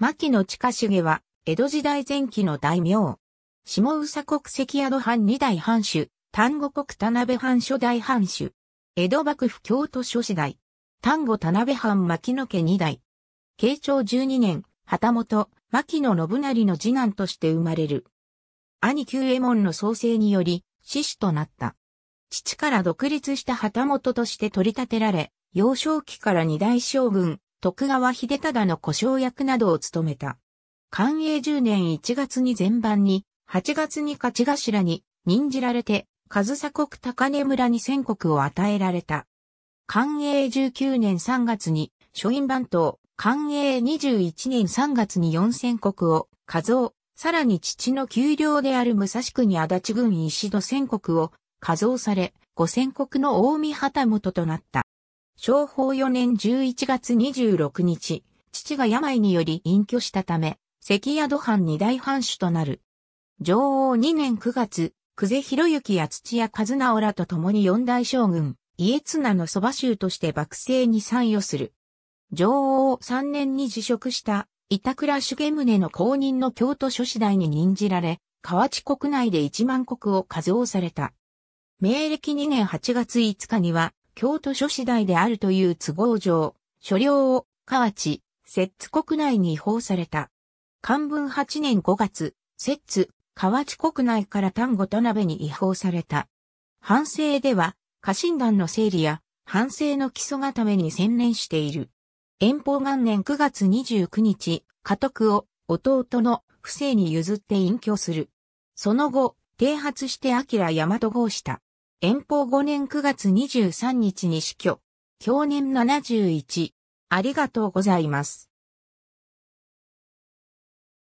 牧野近重は、江戸時代前期の大名。下宇佐国関宿藩二代藩主、丹後国田辺藩初代藩主。江戸幕府京都諸士代。丹後田辺藩牧野家二代。慶長十二年、旗本、牧野信成の次男として生まれる。兄久右衛門の創生により、死死となった。父から独立した旗本として取り立てられ、幼少期から二大将軍、徳川秀忠の故障役などを務めた。寛永10年1月に前番に、8月に勝ち頭に任じられて、上佐国高根村に宣告を与えられた。寛永19年3月に諸院番頭、寛永21年3月に四宣国を、加増、さらに父の丘陵である武蔵国足立郡石戸宣国を、加増され、五宣国の大見旗本となった。昭法4年11月26日、父が病により隠居したため、関宿藩二大藩主となる。女王2年9月、久世博之や土屋和直らと共に四大将軍、家綱の蕎麦衆として幕政に参与する。女王3年に辞職した板倉主家宗の公認の京都諸子代に任じられ、河内国内で1万国を数をされた。明暦2年8月5日には、京都諸次第であるという都合上、所領を、河内、摂津国内に違法された。漢文8年5月、摂津、河内国内から丹後田辺に違法された。反省では、家臣団の整理や、反省の基礎がために専念している。遠方元年9月29日、家督を弟の不正に譲って隠居する。その後、剃発して明大和合した。遠方5年9月23日に死去。去年71。ありがとうございます。